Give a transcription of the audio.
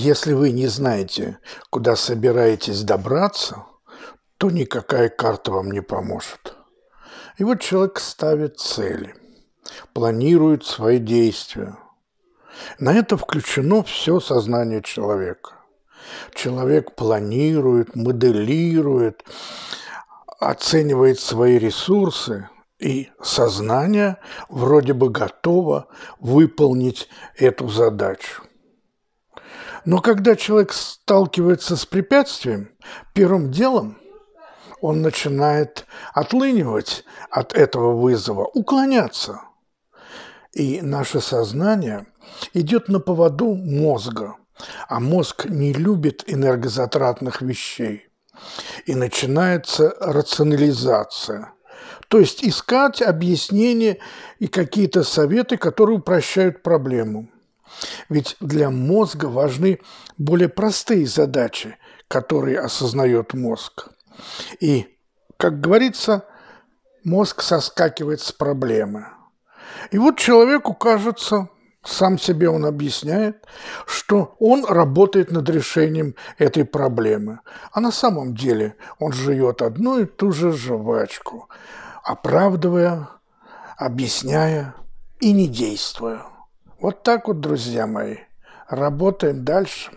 Если вы не знаете, куда собираетесь добраться, то никакая карта вам не поможет. И вот человек ставит цели, планирует свои действия. На это включено все сознание человека. Человек планирует, моделирует, оценивает свои ресурсы, и сознание вроде бы готово выполнить эту задачу. Но когда человек сталкивается с препятствием, первым делом он начинает отлынивать от этого вызова, уклоняться. И наше сознание идет на поводу мозга, а мозг не любит энергозатратных вещей. И начинается рационализация – то есть искать объяснения и какие-то советы, которые упрощают проблему. Ведь для мозга важны более простые задачи, которые осознает мозг. И, как говорится, мозг соскакивает с проблемы. И вот человеку кажется, сам себе он объясняет, что он работает над решением этой проблемы. А на самом деле он жует одну и ту же жвачку, оправдывая, объясняя и не действуя. Вот так вот, друзья мои, работаем дальше.